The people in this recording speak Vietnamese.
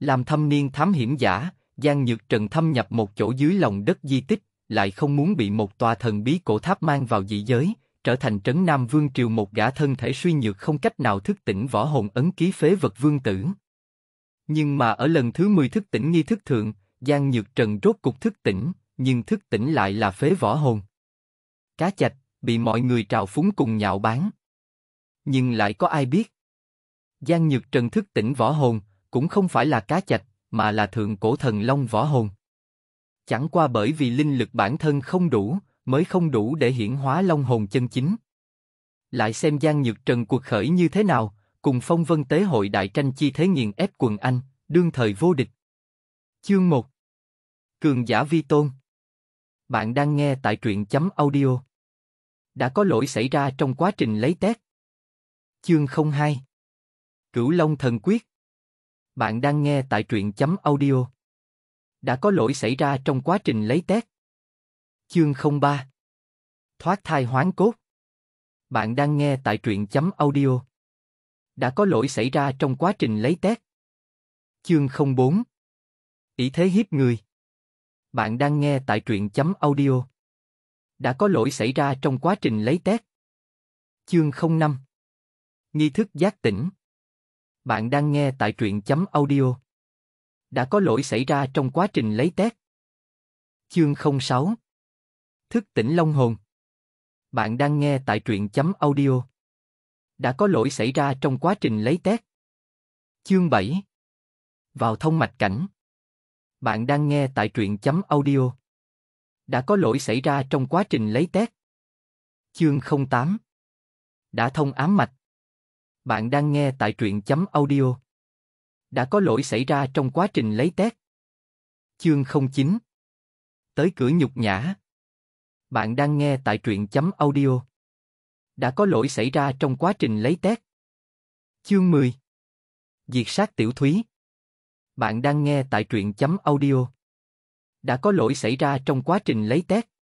Làm thâm niên thám hiểm giả, Giang Nhược Trần thâm nhập một chỗ dưới lòng đất di tích, lại không muốn bị một tòa thần bí cổ tháp mang vào dị giới, trở thành trấn Nam Vương Triều một gã thân thể suy nhược không cách nào thức tỉnh võ hồn ấn ký phế vật vương tử. Nhưng mà ở lần thứ 10 thức tỉnh nghi thức thượng, Giang Nhược Trần rốt cục thức tỉnh, nhưng thức tỉnh lại là phế võ hồn. Cá chạch, bị mọi người trào phúng cùng nhạo báng. Nhưng lại có ai biết? Giang Nhược Trần thức tỉnh võ hồn, cũng không phải là cá chạch, mà là thượng cổ thần long võ hồn. Chẳng qua bởi vì linh lực bản thân không đủ, mới không đủ để hiển hóa long hồn chân chính. Lại xem Giang Nhược Trần cuộc khởi như thế nào, cùng phong vân tế hội đại tranh chi thế nghiền ép quần Anh, đương thời vô địch. Chương 1 Cường giả vi tôn Bạn đang nghe tại truyện chấm audio. Đã có lỗi xảy ra trong quá trình lấy tét. Chương 02 Cửu Long Thần Quyết bạn đang nghe tại truyện chấm audio. Đã có lỗi xảy ra trong quá trình lấy test. Chương 03 Thoát thai hoán cốt Bạn đang nghe tại truyện chấm audio. Đã có lỗi xảy ra trong quá trình lấy test. Chương 04 Ý thế hiếp người Bạn đang nghe tại truyện chấm audio. Đã có lỗi xảy ra trong quá trình lấy test. Chương 05 Nghi thức giác tỉnh bạn đang nghe tại truyện chấm audio. Đã có lỗi xảy ra trong quá trình lấy test. Chương 06 Thức tỉnh Long Hồn Bạn đang nghe tại truyện chấm audio. Đã có lỗi xảy ra trong quá trình lấy test. Chương 7 Vào thông mạch cảnh Bạn đang nghe tại truyện chấm audio. Đã có lỗi xảy ra trong quá trình lấy test. Chương 08 Đã thông ám mạch bạn đang nghe tại truyện chấm audio. Đã có lỗi xảy ra trong quá trình lấy test. Chương 09 Tới cửa nhục nhã. Bạn đang nghe tại truyện chấm audio. Đã có lỗi xảy ra trong quá trình lấy test. Chương 10 Diệt sát tiểu thúy. Bạn đang nghe tại truyện chấm audio. Đã có lỗi xảy ra trong quá trình lấy test.